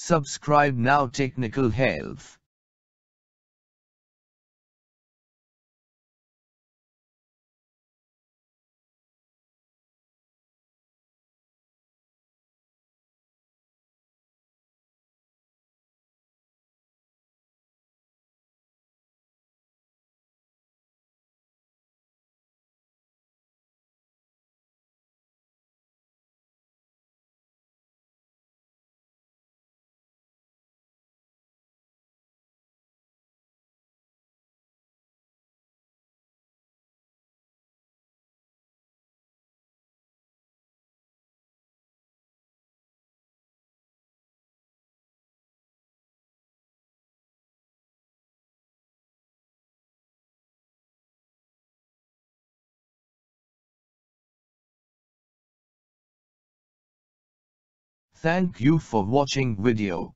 Subscribe now Technical Health. Thank you for watching video.